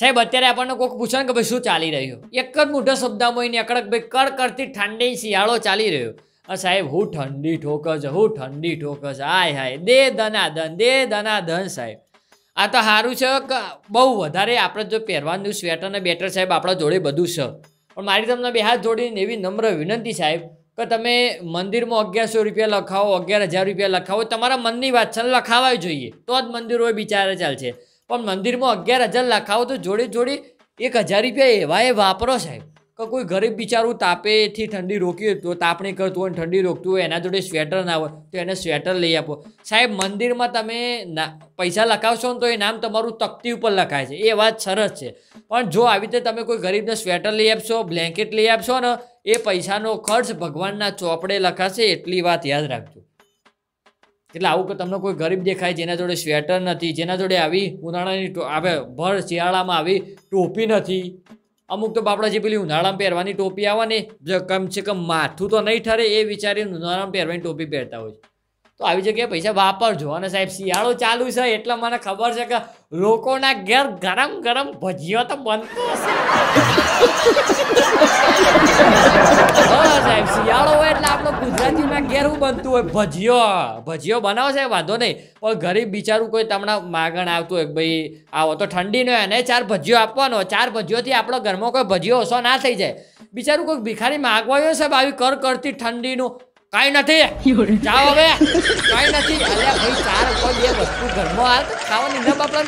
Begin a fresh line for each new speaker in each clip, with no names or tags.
સાહેબ અત્યારે આપણને કોઈક પૂછે કે ભાઈ શું ચાલી રહ્યું એક જ મોટા શબ્દમાં એને અકડક ભાઈ કડ કરતી ઠંડી શિયાળો ચાલી રહ્યો સાહેબ હું ઠંડી ઠોકસ હું ઠંડી ઠોકસ આય હાય દે દના ધન દે દના ધન સાહેબ આ તો સારું છે કે બહુ વધારે આપણે જો પહેરવાનું સ્વેટર ને બેટર સાહેબ આપણા જોડે બધું છે પણ મારી તમને બે હાથ જોડીને એવી નમ્ર વિનંતી સાહેબ કે તમે મંદિરમાં અગિયારસો રૂપિયા લખાવો અગિયાર હજાર રૂપિયા લખાવો તમારા મનની વાત છે લખાવાય જોઈએ તો જ મંદિરો બિચારે ચાલશે પણ મંદિરમાં અગિયાર હજાર લખાવો તો જોડે જોડે એક હજાર રૂપિયા એવા એ વાપરો સાહેબ કે કોઈ ગરીબ બિચારું તાપેથી ઠંડી રોકી તો તાપણી કરતું હોય ઠંડી રોકતું હોય એના જોડે સ્વેટર ના હોય તો એને સ્વેટર લઈ આપો સાહેબ મંદિરમાં તમે પૈસા લખાવશો ને તો એ નામ તમારું તકતી ઉપર લખાય છે એ વાત સરસ છે પણ જો આવી રીતે તમે કોઈ ગરીબને સ્વેટર લઈ આપશો બ્લેન્કેટ લઈ આપશો ને એ પૈસાનો ખર્ચ ભગવાનના ચોપડે લખાશે એટલી વાત યાદ રાખજો એટલે આવું કે તમને કોઈ ગરીબ દેખાય જેના જોડે સ્વેટર નથી જેના જોડે આવી ઉનાળાની આવે ભર શિયાળામાં આવી ટોપી નથી અમુક તો બાપડા જે પેલી ઉનાળામાં પહેરવાની ટોપી આવે ને કમસે કમ માથું તો નહીં ઠરે એ વિચારીને ઉનાળામાં પહેરવાની ટોપી પહેરતા હોય તો આવી જગ્યાએ પૈસા વાપરજો અને સાહેબ શિયાળો ચાલુ છે એટલે મને ખબર છે કે લોકોના ઘેર ગરમ ગરમ ભજીયો તો બનતો હશે બનતું હોય ભજીયો ભજીયો બનાવશે વાંધો નહીં પણ ગરીબ બિચારું કોઈ તમને માગણ આવતું હોય ભાઈ આવો તો ઠંડીનો એને ચાર ભજીયો આપવાનો ચાર ભજીયોથી આપણો ઘરમાં કોઈ ભજીયો ઓછો ના થઈ જાય બિચારું કોઈ ભિખારી માગવા છે સાહેબ આવી કર કરતી ઠંડીનું કઈ નથી જાઓ હવે કઈ નથી અલ્યા ભાઈ ચાર કોઈ બે વસ્તુ ઘરમાં હાલ ખાવાની ન બાપલા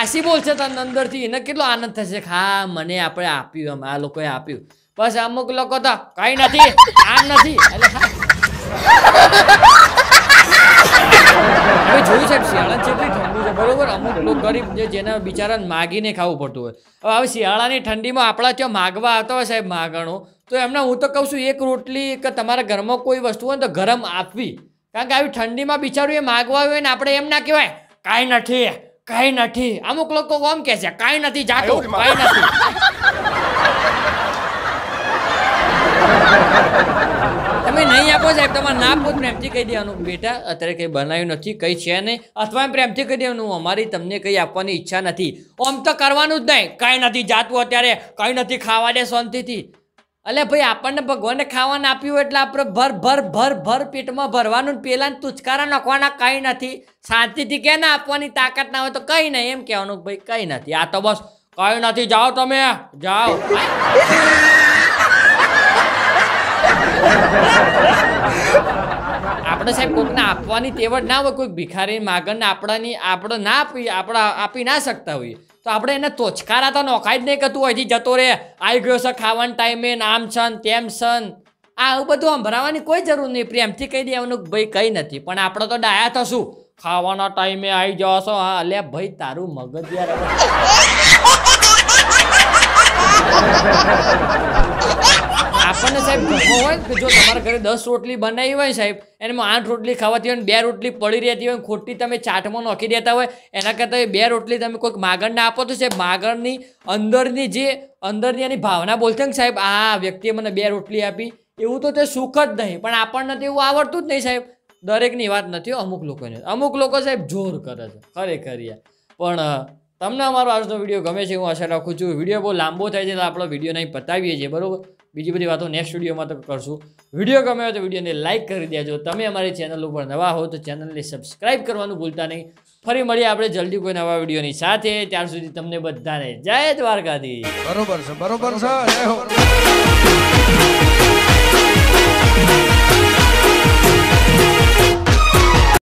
આશી બોલશે તને અંદરથી એને કેટલો આનંદ થશે હા મને આપણે આપ્યું એમ આ લોકોએ આપ્યું બસ અમુક લોકો તો કઈ નથી આમ નથી એટલે હવે જોયું સાહેબ શિયાળા જેટલી ઠંડી છે બરોબર અમુક લોકો ગરીબ જે જેના બિચારાને માગીને ખાવું પડતું હોય હવે હવે શિયાળાની ઠંડીમાં આપણા ત્યાં માગવા આવતા હોય સાહેબ માગણો તો એમને હું તો કહું છું એક રોટલી કે તમારા ઘરમાં કોઈ વસ્તુ હોય તો ગરમ આપવી કારણ કે આવી ઠંડીમાં બિચારું એ માગવા હોય ને આપણે એમ ના કહેવાય કાંઈ નથી કાંઈ નથી અમુક લોકો આમ કહે છે કાંઈ નથી જાતું કાંઈ નથી તમે નહીં આપો સાહેબ તમારે ના આપો પ્રેમથી કહી દેવાનું બેટા અત્યારે કંઈ બનાવ્યું નથી કંઈ છે નહીં અથવા પ્રેમથી કહી દેવાનું અમારી તમને કંઈ આપવાની ઈચ્છા નથી આમ તો કરવાનું જ નહીં કાંઈ નથી જાતું અત્યારે કંઈ નથી ખાવા દે શાંતિથી અલે ભાઈ આપણને ભગવાને ખાવાનું આપ્યું એટલે આપણે ભર ભર ભર ભર પેટમાં ભરવાનું પેલા તુચકારા નાખવાના કંઈ નથી શાંતિથી કે ના આપવાની તાકાત ના હોય તો કંઈ નહીં એમ કહેવાનું ભાઈ કંઈ નથી આ તો બસ કંઈ નથી જાઓ તમે જાઓ આપણે સાહેબ કોઈકને આપવાની તેવડ ના હોય કોઈક ભિખારી માગણ આપણાની આપણે ના આપી આપણા આપી ના શકતા હોઈએ તો આપણે એને તોચકારા તો નોખાય જ નહીં કરતું અહીંથી જતો રે આવી ગયો છે ખાવાના ટાઈમે નામ છન તેમ છન આ આવું બધું સંભળાવવાની કોઈ જરૂર નહીં પ્રેમથી કહી દેવાનું ભાઈ કંઈ નથી પણ આપણે તો ડાયા થશું ખાવાના ટાઈમે આવી જશો હા અલ્યા ભાઈ તારું મગજ યાર આપણને સાહેબ ગમો હોય કે જો તમારા ઘરે દસ રોટલી બનાવી હોય સાહેબ એમાં આઠ રોટલી ખાવાતી હોય બે રોટલી પડી રહેતી હોય ખોટી તમે ચાટમાં નાખી દેતા હોય એના કરતાં બે રોટલી તમે કોઈક માગણને આપો તો સાહેબ માગણની અંદરની જે અંદરની એની ભાવના બોલશે ને સાહેબ આ વ્યક્તિએ મને બે રોટલી આપી એવું તો તે સુખ જ નહીં પણ આપણને તો એવું આવડતું જ નહીં સાહેબ દરેકની વાત નથી અમુક લોકોને અમુક લોકો સાહેબ જોર કરે છે ખરેખર પણ તમને અમારો આજનો વિડીયો ગમે છે હું આશા રાખું છું વિડીયો બહુ લાંબો થાય છે તો આપણો વિડીયો નહીં પતાવીએ છીએ બરાબર બીજી બધી વાતો નેક્સ્ટ વિડીયોમાં તો કરશું વિડીયો ગમે હોય તો વિડીયોને લાઇક કરી દેજો તમે અમારી ચેનલ ઉપર નવા હો તો ચેનલને સબસ્ક્રાઇબ કરવાનું ભૂલતા નહીં ફરી મળીએ આપણે જલ્દી કોઈ નવા વિડીયોની સાથે ત્યાર સુધી તમને બધાને જય દ્વારકાધી બરોબર છે બરોબર છે